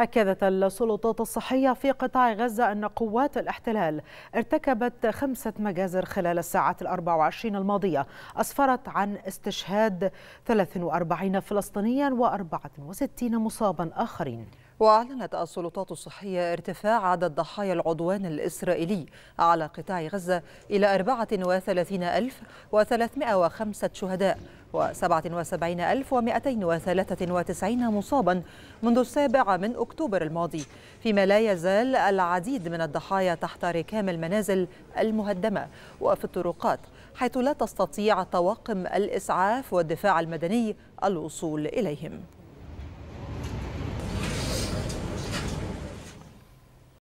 أكدت السلطات الصحية في قطاع غزة أن قوات الاحتلال ارتكبت خمسة مجازر خلال الساعات الأربع وعشرين الماضية أسفرت عن استشهاد 43 فلسطينيا و64 مصابا آخرين وأعلنت السلطات الصحية ارتفاع عدد ضحايا العدوان الإسرائيلي على قطاع غزة إلى 34305 شهداء و 77293 مصابا منذ السابع من أكتوبر الماضي فيما لا يزال العديد من الضحايا تحت ركام المنازل المهدمة وفي الطرقات حيث لا تستطيع طواقم الإسعاف والدفاع المدني الوصول إليهم